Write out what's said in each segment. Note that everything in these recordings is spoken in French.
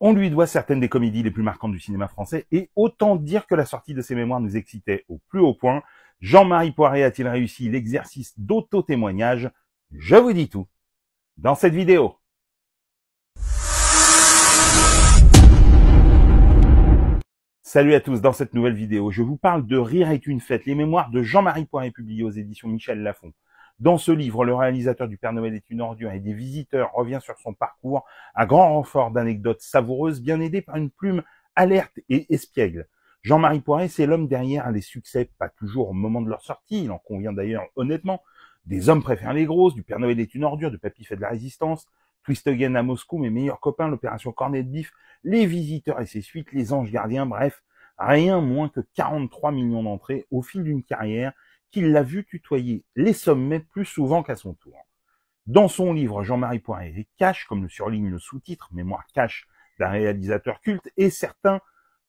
On lui doit certaines des comédies les plus marquantes du cinéma français et autant dire que la sortie de ses mémoires nous excitait au plus haut point. Jean-Marie Poiré a-t-il réussi l'exercice d'auto-témoignage Je vous dis tout dans cette vidéo. Salut à tous, dans cette nouvelle vidéo, je vous parle de Rire est une fête, les mémoires de Jean-Marie Poiré publiées aux éditions Michel Lafon. Dans ce livre, le réalisateur du Père Noël est une ordure et des visiteurs revient sur son parcours, un grand renfort d'anecdotes savoureuses, bien aidé par une plume alerte et espiègle. Jean-Marie Poiret, c'est l'homme derrière les succès, pas toujours au moment de leur sortie, il en convient d'ailleurs honnêtement. Des hommes préfèrent les grosses, du Père Noël est une ordure, de Papy fait de la résistance, Twist Again à Moscou, mes meilleurs copains, l'opération Cornet de Bif, les visiteurs et ses suites, les anges gardiens, bref, rien moins que 43 millions d'entrées au fil d'une carrière qu'il l'a vu tutoyer les sommets plus souvent qu'à son tour. Dans son livre Jean-Marie Poiret cache, comme le surligne le sous-titre Mémoire cache d'un réalisateur culte, et certains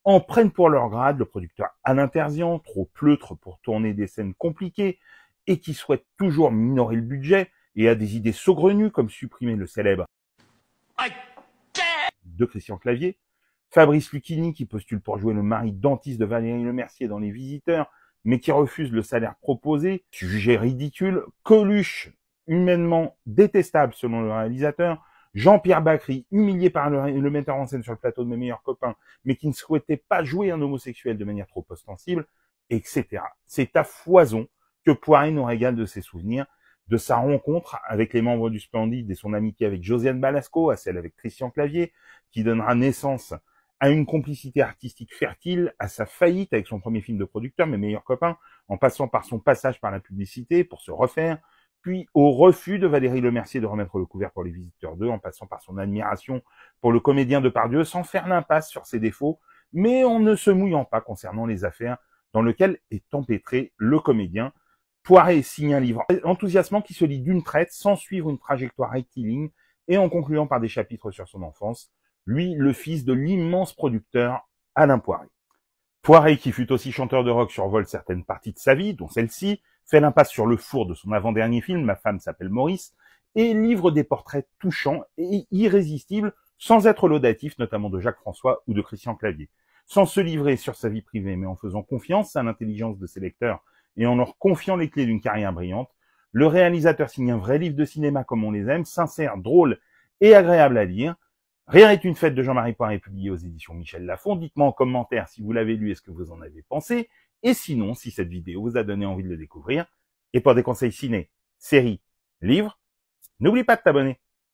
en prennent pour leur grade le producteur à Terzian, trop pleutre pour tourner des scènes compliquées et qui souhaite toujours minorer le budget et a des idées saugrenues comme supprimer le célèbre de Christian Clavier, Fabrice Lucchini qui postule pour jouer le mari dentiste de Valérie Lemercier dans Les Visiteurs mais qui refuse le salaire proposé, jugé ridicule, Coluche, humainement détestable selon le réalisateur, Jean-Pierre Bacry, humilié par le, metteur en scène sur le plateau de mes meilleurs copains, mais qui ne souhaitait pas jouer un homosexuel de manière trop ostensible, etc. C'est à foison que Poiré nous régale de ses souvenirs, de sa rencontre avec les membres du Splendide et son amitié avec Josiane Balasco, à celle avec Christian Clavier, qui donnera naissance à une complicité artistique fertile, à sa faillite avec son premier film de producteur, Mes meilleurs copains, en passant par son passage par la publicité pour se refaire, puis au refus de Valérie Lemercier de remettre le couvert pour Les Visiteurs 2, en passant par son admiration pour le comédien de Pardieu, sans faire l'impasse sur ses défauts, mais en ne se mouillant pas concernant les affaires dans lesquelles est empêtré le comédien. Poiré signe un livre enthousiasmant qui se lit d'une traite, sans suivre une trajectoire rectiligne, et en concluant par des chapitres sur son enfance, lui le fils de l'immense producteur Alain Poiré. Poiré, qui fut aussi chanteur de rock, survole certaines parties de sa vie, dont celle-ci, fait l'impasse sur le four de son avant-dernier film, Ma femme s'appelle Maurice, et livre des portraits touchants et irrésistibles, sans être l'audatif, notamment de Jacques François ou de Christian Clavier. Sans se livrer sur sa vie privée, mais en faisant confiance à l'intelligence de ses lecteurs et en leur confiant les clés d'une carrière brillante, le réalisateur signe un vrai livre de cinéma comme on les aime, sincère, drôle et agréable à lire, Rien est une fête de Jean-Marie Poiré publié aux éditions Michel Lafon. Dites-moi en commentaire si vous l'avez lu et ce que vous en avez pensé. Et sinon, si cette vidéo vous a donné envie de le découvrir, et pour des conseils ciné, séries, livres, n'oublie pas de t'abonner.